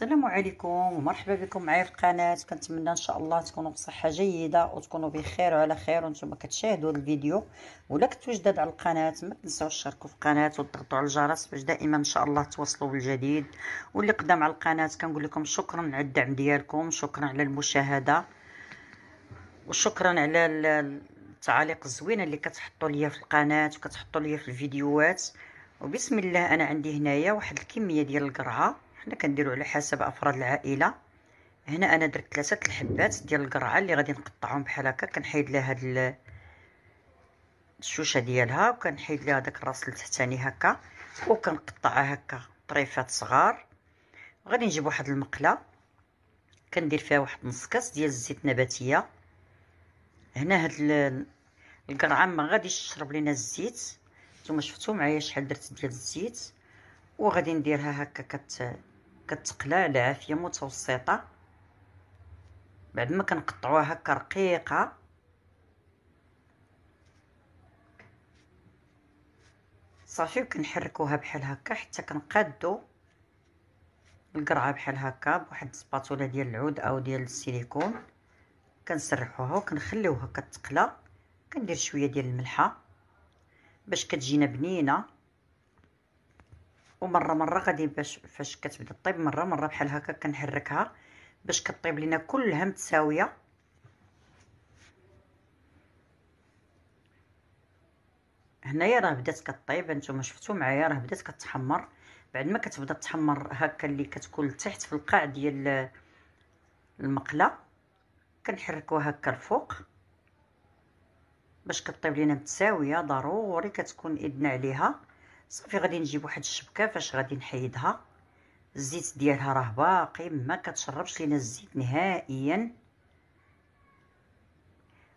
السلام عليكم ومرحبا بكم معايا في القناه كنتمنى ان شاء الله تكونوا بصحه جيده وتكونوا بخير وعلى خير وانتم كتشاهدوا الفيديو ولا كنتو جداد على القناه ما تنساوش تشاركوا في القناه وتضغطوا على الجرس باش دائما ان شاء الله توصلوا بالجديد واللي قدام على القناه كنقول لكم شكرا على الدعم ديالكم شكرا على المشاهده وشكرا على التعاليق الزوينه اللي كتحطوا ليا في القناه وكتحطوا ليا في الفيديوهات وبسم الله انا عندي هنايا واحد الكميه ديال القرعه حنا كنديرو على حسب افراد العائله هنا انا درت ثلاثه الحبات ديال القرعه اللي غادي نقطعهم بحال هكا كنحيد لها هاد الشوشه ديالها وكنحيد لها داك الراس التحتاني هكا وكنقطعها هكا طريفات صغار غادي نجيب واحد المقله كندير فيها واحد نص كاس ديال الزيت نباتيه هنا هاد القرعه ما غاديش تشرب لينا الزيت نتوما شفتوا معايا شحال درت ديال الزيت وغادي نديرها هكا كت كتقلى على عافيه متوسطه بعد ما كنقطعوها هكا رقيقه صافي وكنحركوها بحال هكا حتى كنقادو القرعه بحال هكا بواحد السباتولا ديال العود او ديال السيليكون كنسرحوها وكنخليوها كتقلى كندير شويه ديال الملحه باش كتجينا بنينه ومره مره غادي باش فاش كتبدا طيب مره مره بحال هكا كنحركها باش كطيب لينا كلها متساويه هنايا راه بدات كطيب نتوما شفتو معايا راه بدات كتحمر بعد ما كتبدا تحمر هكا اللي كتكون لتحت في القاع ديال المقله كنحركوها هكا الفوق باش كطيب لينا متساويه ضروري كتكون ايدنا عليها صافي غادي نجيب واحد الشبكه فاش غادي نحيدها الزيت ديالها راه باقي ما كتشربش لينا الزيت نهائيا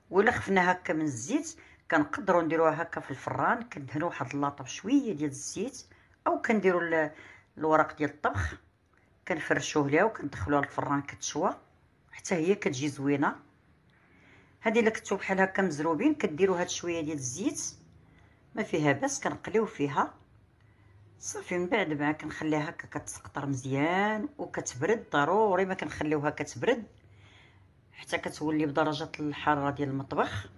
ولا خفنا هكا من الزيت كنقدروا نديروها هكا في الفران كندهنوا واحد اللاطه بشويه ديال الزيت او كنديروا الورق ديال الطبخ كنفرشوه ليها وكندخلوها للفران كتشوى حتى هي كتجي زوينه هذه الا كنتو بحال هكا مزروبين كديروا هاد شويه ديال الزيت ما فيها باس كنقليو فيها صافي من بعد ما كنخليها هكا كتسقطر مزيان وكتبرد ضروري ما كنخليوها كتبرد حتى كتولي بدرجه الحراره ديال المطبخ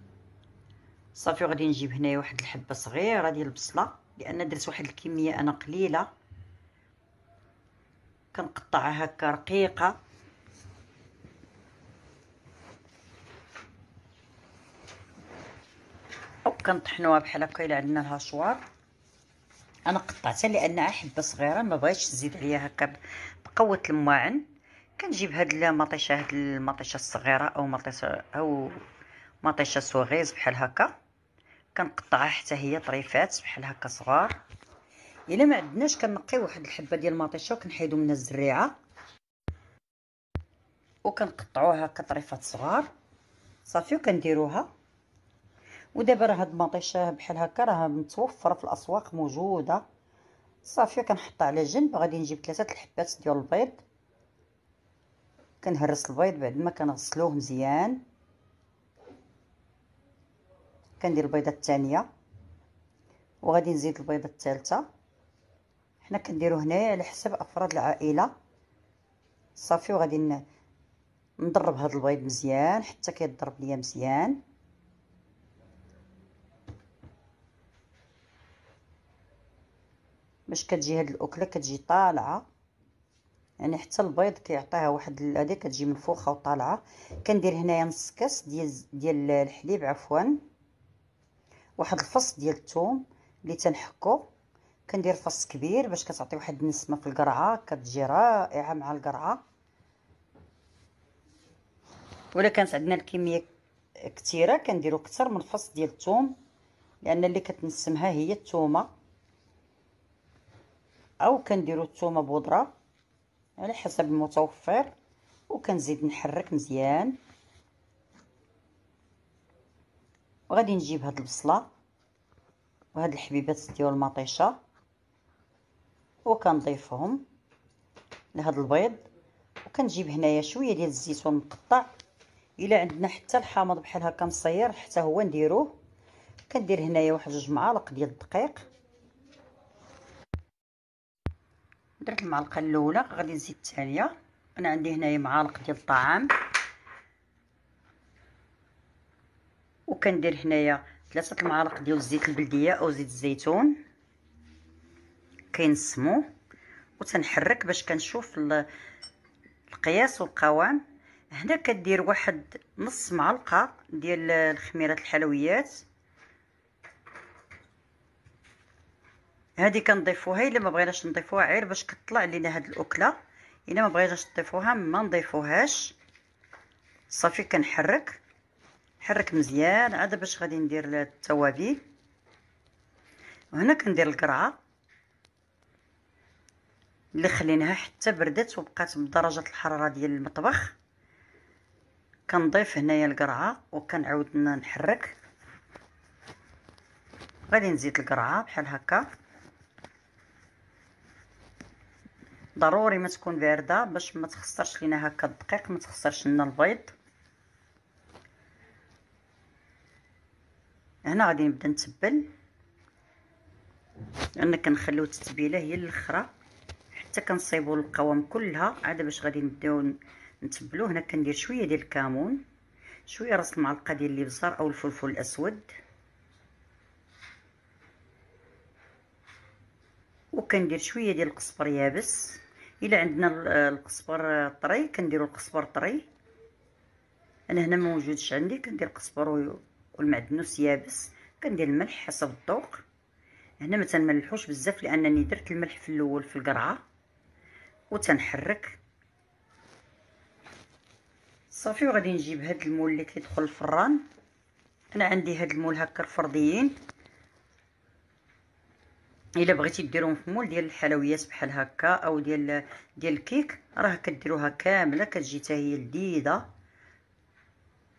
صافي غادي نجيب هنايا واحد الحبه صغيره ديال البصله لان درت واحد الكميه انا قليله كنقطعها هكا رقيقه كنطحنوها بحال هكا الا عندنا الهاشوار انا قطعتها لانها حبه صغيره ما بغيتش نزيد عليها هكا بقوه الماعن كنجيب هاد المطيشه هاد المطيشه الصغيره او مطيشه او مطيشه صغيز بحال هكا كنقطعها حتى هي طريفات بحال هكا صغار الا ما عندناش كنقي واحد الحبه ديال المطيشه وكنحيدو منها الزريعه وكنقطعوها هكا طريفات صغار صافي وكنديروها ودابا راه هاد المطيشه بحال هكا راه متوفره في الاسواق موجوده صافي كنحطها على جنب غادي نجيب ثلاثه الحبات ديال البيض كنهرس البيض بعد ما كنغسلوه مزيان كندير البيضه الثانيه وغادي نزيد البيضه الثالثه حنا كنديرو هنايا على حسب افراد العائله صافي وغادي نضرب هاد البيض مزيان حتى كيضرب ليا مزيان باش كتجي هاد الاكله كتجي طالعه يعني حتى البيض كيعطيها واحد هذه كتجي منفوخه وطالعه كندير هنايا نص كاس ديال ديال الحليب عفوا واحد الفص ديال الثوم اللي تنحكو كندير فص كبير باش كتعطي واحد النسمه في القرعه كتجي رائعه مع القرعه ولا كانت عندنا الكميه كثيره كنديروا اكثر من فص ديال الثوم لان اللي كتنسمها هي الثومه او كنديروا الثومه بودره على حسب المتوفر وكنزيد نحرك مزيان وغادي نجيب هاد البصله وهاد الحبيبات ديال المطيشه وكنضيفهم لهاد البيض وكنجيب هنايا شويه ديال الزيتون مقطع الا عندنا حتى الحامض بحال هكا مصير حتى هو نديروه كندير هنايا واحد جوج معالق ديال الدقيق درت المعلقه الاولى غادي نزيد الثانيه انا عندي هنايا معالق ديال الطعام وكندير هنايا ثلاثه المعالق ديال الزيت البلديه او زيت الزيتون كينسمو وتنحرك باش كنشوف القياس والقوام هنا كدير واحد نص معلقه ديال الخميره الحلويات هادي كنضيفوها الا ما بغيناش نضيفوها غير باش كطلع لينا هاد الاكله الا ما بغيناش نضيفوها ما نضيفوهاش صافي كنحرك حرك مزيان عاد باش غادي ندير التوابل وهنا كندير القرعه اللي خليناها حتى بردت وبقات بدرجه الحراره ديال المطبخ كنضيف هنايا القرعه وكنعاود نحرك غادي نزيد القرعه بحال هكا ضروري ما تكون بارده باش ما تخسرش لينا هكا الدقيق ما تخسرش لنا البيض هنا غادي نبدا نتبل انا كنخليو التتبيله هي الاخرى حتى كنصيبوا القوام كلها عاد باش غادي نبداو نتبلو هنا كندير شويه ديال الكمون شويه راس المعلقه ديال الابزار او الفلفل الاسود وكندير شويه ديال القزبر يابس الا عندنا القزبر طري كنديروا القزبر طري انا هنا ما موجودش عندي كندير القزبر والمعدنوس يابس كندير الملح حسب الذوق هنا ما تنملحوش بزاف لانني درت الملح في الاول في القرعه وتنحرك صافي وغادي نجيب هاد المول اللي كيدخل الفران انا عندي هاد المول هكا الفرديين الا بغيتي ديرهم في مول ديال الحلويات بحال هكا او ديال ديال الكيك راه كديروها كامله كتجي حتى هي لذيذه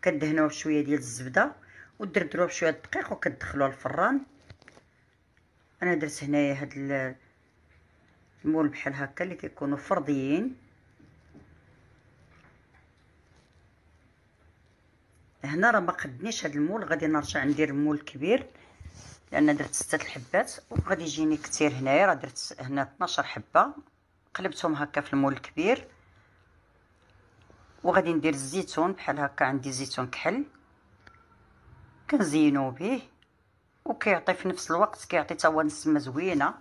كدهنوها بشويه ديال الزبده ودردروها بشويه الدقيق وكتدخلوها الفران انا درت هنايا هاد المول بحال هكا اللي كيكونوا فرديين هنا راه ما قدنيش هاد المول غادي نرجع ندير مول كبير لان درت ستة الحبات وغادي يجيني كتير هنايا راه درت هنا 12 حبه قلبتهم هكا في المول الكبير وغادي ندير الزيتون بحال هكا عندي زيتون كحل كنزينو به وكيعطي في نفس الوقت كيعطي تا هو نسمه زوينه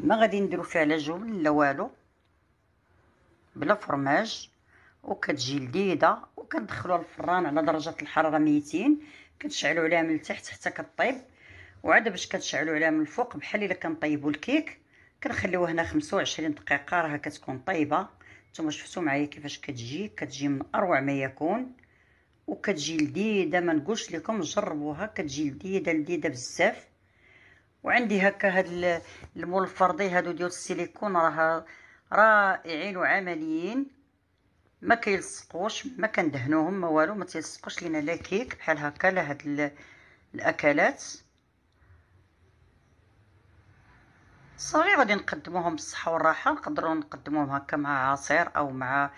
ما غادي نديرو فيها لا جبن لا والو بلا فرماج وكتجي لذيذه وكندخلوها للفران على درجه الحراره 200 كتشعلوا عليها من التحت حتى كطيب وعاد باش كتشعلوا عليها من الفوق بحال الا كنطيبوا الكيك كنخليوه هنا 25 دقيقه راها كتكون طيبه نتوما شفتوا معايا كيفاش كتجي كتجي من اروع ما يكون وكتجي لذيذه ما نقولش لكم جربوها كتجي لذيذه لذيذه بزاف وعندي هكا هاد المول الفرضي هادو ديال السيليكون راه رائعين وعمليين ما كيلصقوش ما كندهنوهم ما والو ما تيلصقوش لينا لا كيك بحال هكا لا هاد الاكلات صافي غادي نقدموهم بالصحه والراحه نقدروا نقدموهم هكا مع عصير او مع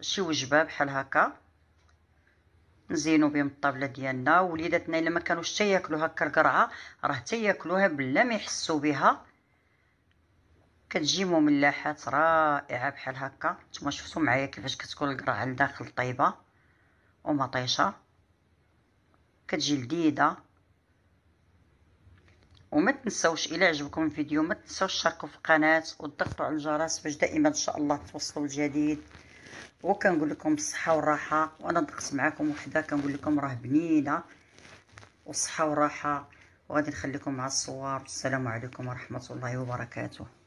شي وجبه بحال هكا نزينو بهم الطابله ديالنا وليداتنا الا ما كانوش حتى ياكلوا هكا القرعه راه حتى ياكلوها بلا ما يحسوا بها كتجي مملحات رائعه بحال هكا نتوما شفتوا معايا كيفاش كتكون القرعه لداخل طيبه ومطيشه كتجي لذيذه وما تنساوش الى عجبكم الفيديو ما تنساوش تشاركوا في القناه وتضغطوا على الجرس باش دائما ان شاء الله توصلوا الجديد وكنقول لكم بالصحه والراحه وانا دقت معكم وحده كنقول لكم راه بنينه وصحه وراحه وغادي نخليكم مع الصور والسلام عليكم ورحمه الله وبركاته